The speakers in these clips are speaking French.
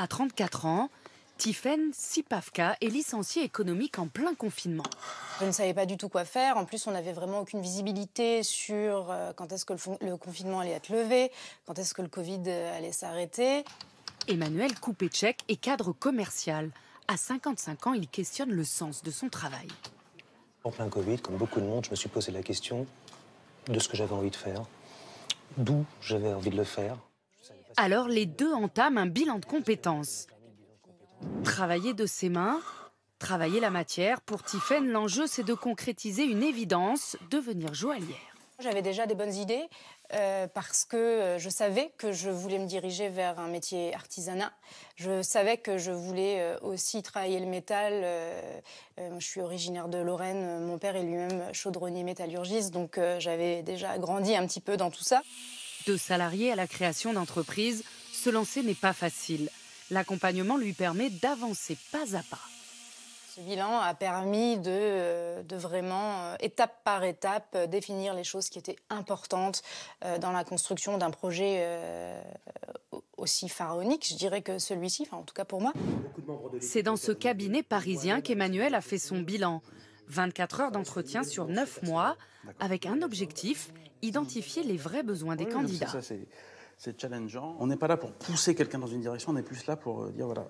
À 34 ans, Tiffen Sipavka est licenciée économique en plein confinement. Je ne savais pas du tout quoi faire. En plus, on n'avait vraiment aucune visibilité sur euh, quand est-ce que le, confinement allait être levé, quand est-ce que le Covid euh, allait s'arrêter. Emmanuel Koupéchek est cadre commercial. À 55 ans, il questionne le sens de son travail. En plein Covid, comme beaucoup de monde, je me suis posé la question de ce que j'avais envie de faire, d'où j'avais envie de le faire. Alors les deux entament un bilan de compétences. Travailler de ses mains, travailler la matière, pour Tiffaine, l'enjeu c'est de concrétiser une évidence, devenir joaillière. J'avais déjà des bonnes idées euh, parce que je savais que je voulais me diriger vers un métier artisanat. Je savais que je voulais euh, aussi travailler le métal. Euh, je suis originaire de Lorraine, mon père est lui-même chaudronnier métallurgiste, donc j'avais déjà grandi un petit peu dans tout ça de salarié à la création d'entreprise, se lancer n'est pas facile. L'accompagnement lui permet d'avancer pas à pas. Ce bilan a permis de, euh, vraiment, euh, étape par étape, euh, définir les choses qui étaient importantes dans la construction d'un projet aussi pharaonique, je dirais que celui-ci, en tout cas pour moi. C'est dans ce cabinet parisien qu'Emmanuel a fait son bilan. 24 heures d'entretien sur 9 mois, avec un objectif, identifier les vrais besoins des candidats. Ça, c'est challengeant. On n'est pas là pour pousser quelqu'un dans une direction, on est plus là pour euh, dire, voilà,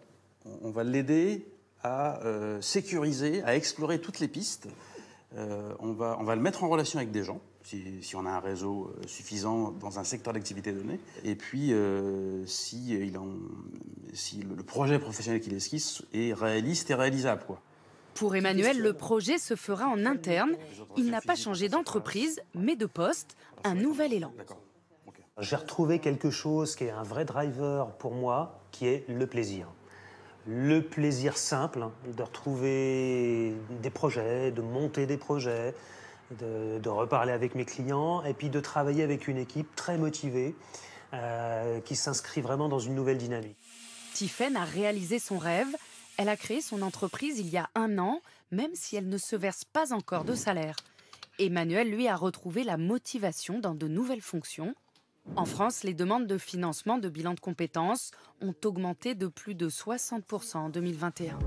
on, va l'aider à euh, sécuriser, à explorer toutes les pistes. Euh, on, va, on va le mettre en relation avec des gens, si, on a un réseau suffisant dans un secteur d'activité donné. Et puis, si, il en, si le, le projet professionnel qu'il esquisse est réaliste et réalisable. Quoi. Pour Emmanuel, le projet se fera en interne. Il n'a pas changé d'entreprise, mais de poste, un nouvel élan. J'ai retrouvé quelque chose qui est un vrai driver pour moi, qui est le plaisir. Le plaisir simple hein, de retrouver des projets, de monter des projets, de, reparler avec mes clients et puis de travailler avec une équipe très motivée euh, qui s'inscrit vraiment dans une nouvelle dynamique. Tiffen a réalisé son rêve. Elle a créé son entreprise il y a un an, même si elle ne se verse pas encore de salaire. Emmanuel, lui, a retrouvé la motivation dans de nouvelles fonctions. En France, les demandes de financement de bilan de compétences ont augmenté de plus de 60% en 2021.